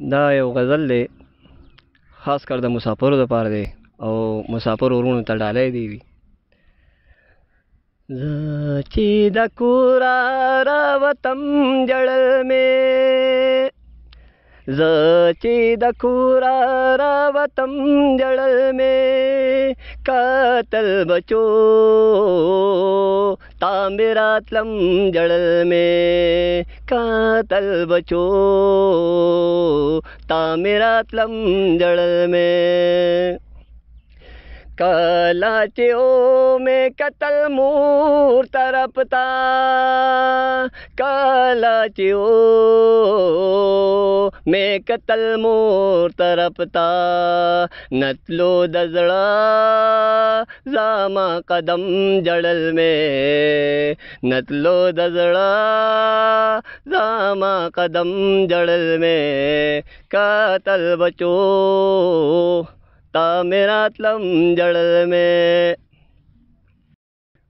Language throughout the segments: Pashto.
دا یو غزل دی خاص کر د مسافرو دپاره دی او مسافر ورونو ته ډالۍ دی وي زه چې د کورا راوتم جړل مې زه چې د کورا راوتم جړل مې قاتل بچو तामिरातलम जडल में कातल बचो तामिरातलम जडल में कलाचियो में कतल मूर तरपता कलाचियो में कतल मोर तरपता नतलो दजड़ा जामा कदम जड़ल में नतलो दजड़ा जामा कदम जड़ल में कतल बचो ता मेरा तलम जड़ल में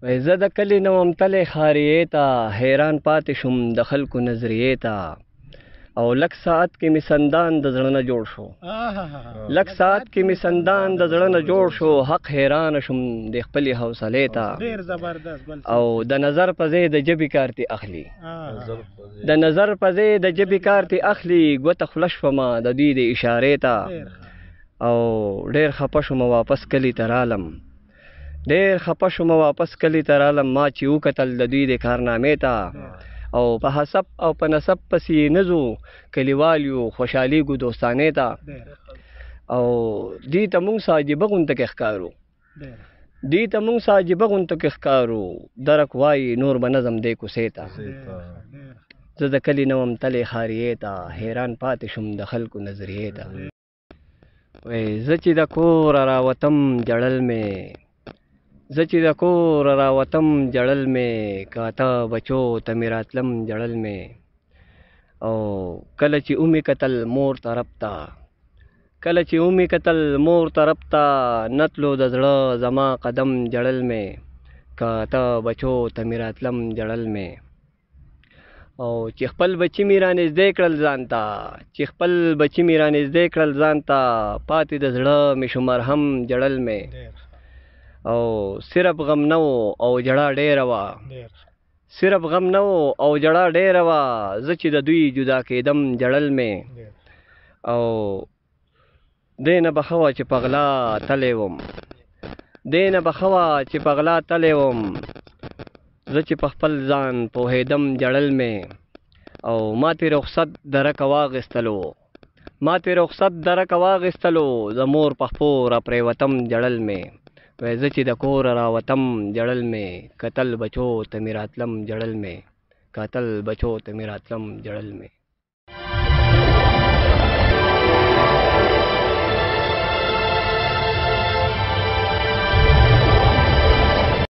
वैज़द कली नवम तले हारिएता हैरान حیران शुम दखल को नजरिएता او لک ساعت کې مسندان د زړه نه جوړ شو لک ساعت کې مسندان د زړه نه جوړ شو حق حیران شم د خپلې حوصلې ته ډیر زبردست او د نظر په ځای د جبي کارتي اخلي د نظر په ځای د جبي کارتي اخلي ګوت خلش فما د دې د اشاره ته او ډیر خپه شم واپس کلی ترالم ډیر خپه شم واپس کلی ترالم ما چې وکتل د دې د کارنامې ته او په حسب او په نسب پسې نزو کلیوال یو خوشحالي ګو دوستانه تا او دې ته مونږ ساجبه غون تک ښکارو دې ته مونږ ساجبه غون تک ښکارو درک وای نور به نظم دې کو سیتا زه د کلی نوم تلې خاریه تا حیران پاتې شم د خلکو نظریه تا وې زه چې د کور را وتم جړل مې زه چې د کور راوتم جړل مې کاته بچو ته مې راتلم جړل مې او کله چې اومې کتل مور طرف ته کله چې اومې کتل مور طرف ته نتلو د زړه زما قدم جړل مې کاته بچو ته مې راتلم جړل مې او چې خپل بچی مې رانږدې کړل ځان ته چې خپل بچی مې رانږدې کړل ځان ته پاتې د زړه مې شمار هم جړل مې او صرف غم نه او جړه ډیره وا صرف غم نه او جړه ډیره وا زه چې د دوی جدا کېدم جړل مې او دینه بخوا چې پغلا تلې وم دینه بخوا چې پغلا تلې وم زه چې په خپل ځان په هیدم جړل مې او ما ته رخصت درک واغستلو ما ته رخصت درک واغستلو زمور په خپل را پریوتم جړل مې زه چې د کوره راوتم ژړل مې کتل بچو ته مې راتلم ژړل مې کتل بچو ته مې راتلم ژړل مې